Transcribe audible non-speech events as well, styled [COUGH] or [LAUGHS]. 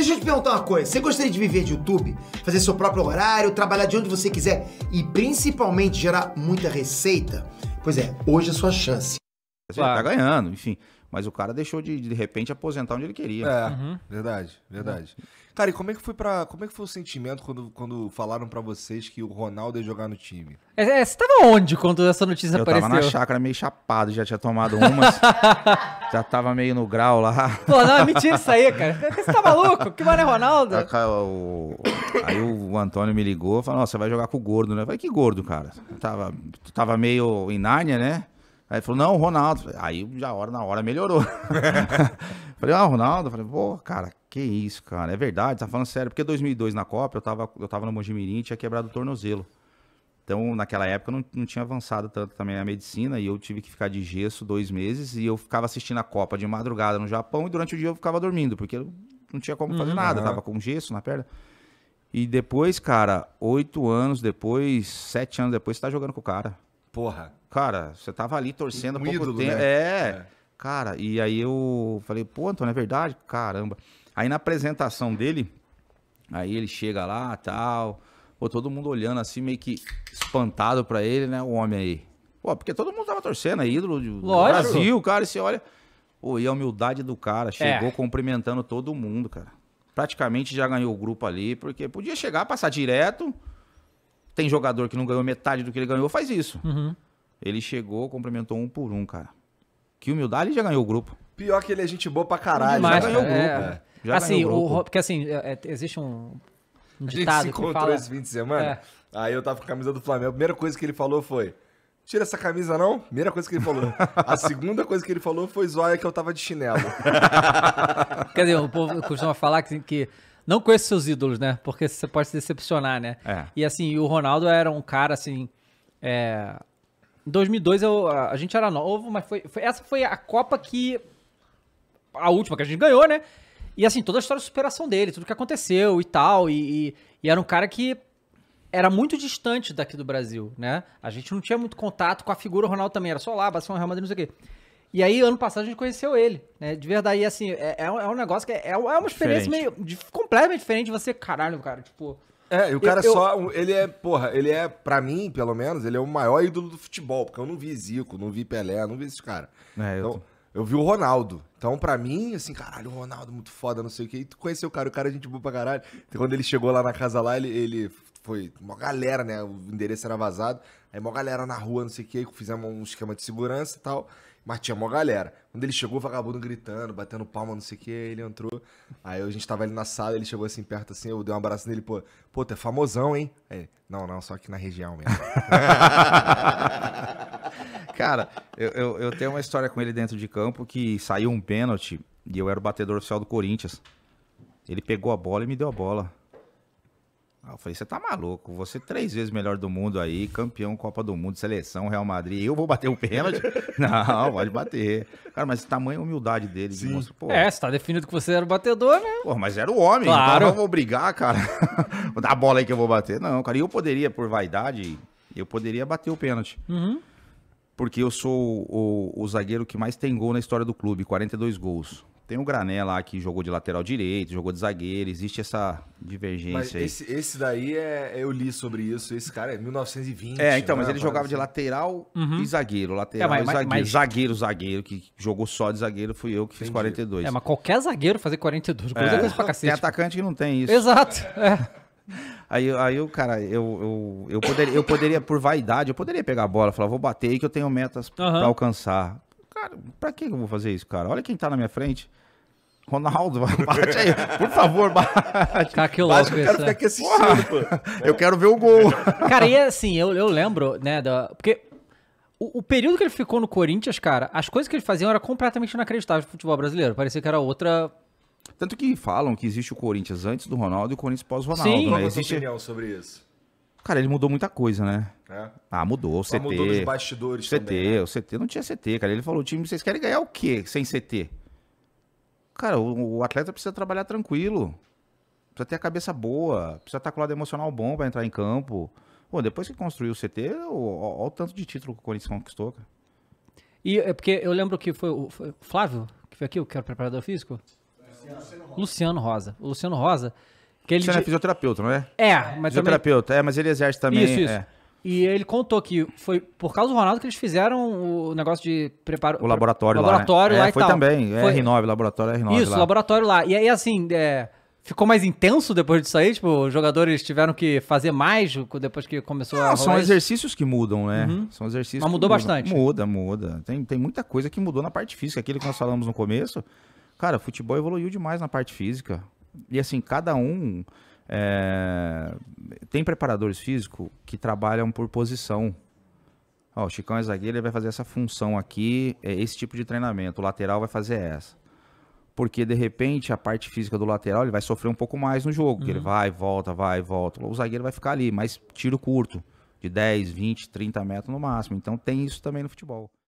Deixa eu te perguntar uma coisa. Você gostaria de viver de YouTube? Fazer seu próprio horário, trabalhar de onde você quiser e principalmente gerar muita receita? Pois é, hoje é a sua chance. Às vezes claro. ele tá ganhando, enfim. Mas o cara deixou de, de repente, aposentar onde ele queria. É, uhum. verdade, verdade. Uhum. Cara, e como é que foi para Como é que foi o sentimento quando, quando falaram para vocês que o Ronaldo ia jogar no time? É, é, você tava onde quando essa notícia eu apareceu? Eu tava na chácara, meio chapado, já tinha tomado umas. Assim. [LAUGHS] já tava meio no grau lá. Pô, não, é mentira isso aí, cara. Você tá maluco? Que mano é Ronaldo? Aí, o, aí o Antônio me ligou e falou, nossa, você vai jogar com o gordo, né? Vai que gordo, cara? tava, tava meio em Nárnia, né? Aí falou, não, Ronaldo. Aí já hora na hora melhorou. [LAUGHS] falei, ah, Ronaldo? Falei, pô, cara, que isso, cara. É verdade, tá falando sério. Porque 2002 na Copa, eu tava, eu tava no Mojimirim e tinha quebrado o tornozelo. Então, naquela época, não, não tinha avançado tanto também a medicina e eu tive que ficar de gesso dois meses e eu ficava assistindo a Copa de madrugada no Japão e durante o dia eu ficava dormindo, porque eu não tinha como fazer uhum. nada, tava com gesso na perna. E depois, cara, oito anos depois, sete anos depois, você tá jogando com o cara. Porra. Cara, você tava ali torcendo um há pouco ídolo, tempo. Né? É. é. Cara, e aí eu falei, pô, Antônio, é verdade? Caramba. Aí na apresentação dele, aí ele chega lá, tal, pô, todo mundo olhando assim, meio que espantado para ele, né, o homem aí. Pô, porque todo mundo tava torcendo, aí, é ídolo do Lógico. Brasil, cara, e você olha... Pô, e a humildade do cara, chegou é. cumprimentando todo mundo, cara. Praticamente já ganhou o grupo ali, porque podia chegar, passar direto... Tem jogador que não ganhou metade do que ele ganhou, faz isso. Uhum. Ele chegou, cumprimentou um por um, cara. Que humildade, ele já ganhou o grupo. Pior que ele é gente boa pra caralho. Mas, já ganhou o né? grupo. É. é. Já assim, ganhou o grupo. O, porque assim, é, é, existe um, um ditado A gente se encontrou fala... esse fim de semana, é. aí eu tava com a camisa do Flamengo, a primeira coisa que ele falou foi tira essa camisa não? Primeira coisa que ele falou. A segunda coisa que ele falou foi zóia que eu tava de chinelo. [LAUGHS] Quer dizer, o povo costuma falar que, que não conheço seus ídolos, né? Porque você pode se decepcionar, né? É. E assim, o Ronaldo era um cara assim. É... Em 2002 eu, a gente era novo, mas foi, foi, essa foi a Copa que. A última que a gente ganhou, né? E assim, toda a história de superação dele, tudo que aconteceu e tal. E, e, e era um cara que era muito distante daqui do Brasil, né? A gente não tinha muito contato com a figura, Ronaldo também era só lá, Barcelona, Real Madrid, não sei o quê. E aí, ano passado, a gente conheceu ele, né? De verdade. E assim, é, é um é negócio que é, é, é uma experiência diferente. meio. De, completamente diferente de você, caralho, cara. Tipo. É, e o cara eu, só. Eu... Ele é, porra, ele é, pra mim, pelo menos, ele é o maior ídolo do futebol, porque eu não vi Zico, não vi Pelé, não vi esses caras. É, então, eu vi o Ronaldo. Então, pra mim, assim, caralho, o Ronaldo muito foda, não sei o quê. E tu conheceu o cara, o cara é gente boa pra caralho. Então, quando ele chegou lá na casa lá, ele, ele foi uma galera, né? O endereço era vazado. Aí uma galera na rua, não sei o quê, fizemos um esquema de segurança e tal. Mas tinha uma galera. Quando ele chegou, o vagabundo gritando, batendo palma, não sei o que ele entrou. Aí a gente tava ali na sala, ele chegou assim perto assim, eu dei um abraço nele, pô, pô, tu é famosão, hein? Aí, não, não, só aqui na região mesmo. [LAUGHS] Cara, eu, eu, eu, tenho uma história com ele dentro de campo que saiu um pênalti e eu era o batedor oficial do Corinthians. Ele pegou a bola e me deu a bola. Aí eu falei, você tá maluco? Você é três vezes melhor do mundo aí, campeão, Copa do Mundo, seleção, Real Madrid. Eu vou bater o pênalti? [LAUGHS] Não, pode bater. Cara, mas tamanha humildade dele. Sim. Demonstra, pô, é, você tá definido que você era o batedor, né? Pô, mas era o homem. Então claro. Então eu não vou brigar, cara. [LAUGHS] Dá a bola aí que eu vou bater. Não, cara. E eu poderia, por vaidade, eu poderia bater o pênalti. Uhum porque eu sou o, o, zagueiro que mais tem gol na história do clube, 42 gols. Tem o Grané lá que jogou de lateral direito, jogou de zagueiro, existe essa divergência mas aí. Esse, esse daí é. Eu li sobre isso, esse cara é 1920. É, então, mas né, ele jogava de lateral uhum. e zagueiro. Lateral é, mas, e zagueiro. Mas... Zagueiro, zagueiro, que jogou só de zagueiro, fui eu que fiz 42. É, mas qualquer zagueiro fazer 42 gols é, é coisa pra cacete. Tem atacante que não tem isso. Exato. É. Aí, aí o cara, eu, eu, eu, poderia, eu poderia, por vaidade, eu poderia pegar a bola, falar, vou bater aí que eu tenho metas uhum. pra alcançar. Cara, pra que eu vou fazer isso, cara? Olha quem tá na minha frente. Ronaldo, [LAUGHS] bate aí, por favor, [LAUGHS] bate. Cara, que louco bate, eu quero ficar né? aqui assistindo, Eu quero ver o gol. Cara, e é assim, eu, eu lembro, né, da, porque o, o, período que ele ficou no Corinthians, cara, as coisas que ele fazia eram completamente inacreditáveis pro futebol brasileiro. Parecia que era outra tanto que falam que existe o Corinthians antes do Ronaldo e o Corinthians pós-Ronaldo. Sim, né? qual é a sua existe... opinião sobre isso? Cara, ele mudou muita coisa, né? É. Ah, mudou. O CT. Mudou dos bastidores CT, também, né? O CT não tinha CT, cara. Ele falou: o time, vocês querem ganhar o quê sem CT? Cara, o, o atleta precisa trabalhar tranquilo. Precisa ter a cabeça boa. Precisa estar com o lado emocional bom para entrar em campo. Pô, depois que construiu o CT, olha o tanto de título que o Corinthians conquistou, cara. E é porque eu lembro que foi o, foi o Flávio, que foi aqui, o que era o preparador físico. Luciano Rosa. O Luciano Rosa. Que ele Você é fisioterapeuta, não é? É, mas Fisioterapeuta, também... é, mas ele exerce também. Isso, isso. É. E ele contou que foi por causa do Ronaldo que eles fizeram o negócio de preparo. O laboratório, o laboratório lá. Né? É, lá é, foi tal. também, é, foi... R9, laboratório R9. Isso, lá. laboratório lá. E aí, assim, é... ficou mais intenso depois disso aí? Tipo, os jogadores tiveram que fazer mais depois que começou a. Ah, são isso. exercícios que mudam, né? Uhum. São exercícios. Mas mudou bastante. Muda, muda. Tem, tem muita coisa que mudou na parte física. Aquilo que nós falamos no começo Cara, futebol evoluiu demais na parte física. E assim, cada um. É... Tem preparadores físicos que trabalham por posição. Ó, o Chicão é zagueiro, ele vai fazer essa função aqui, é esse tipo de treinamento. O lateral vai fazer essa. Porque, de repente, a parte física do lateral ele vai sofrer um pouco mais no jogo. Uhum. Ele vai, volta, vai, volta. O zagueiro vai ficar ali, mas tiro curto, de 10, 20, 30 metros no máximo. Então tem isso também no futebol.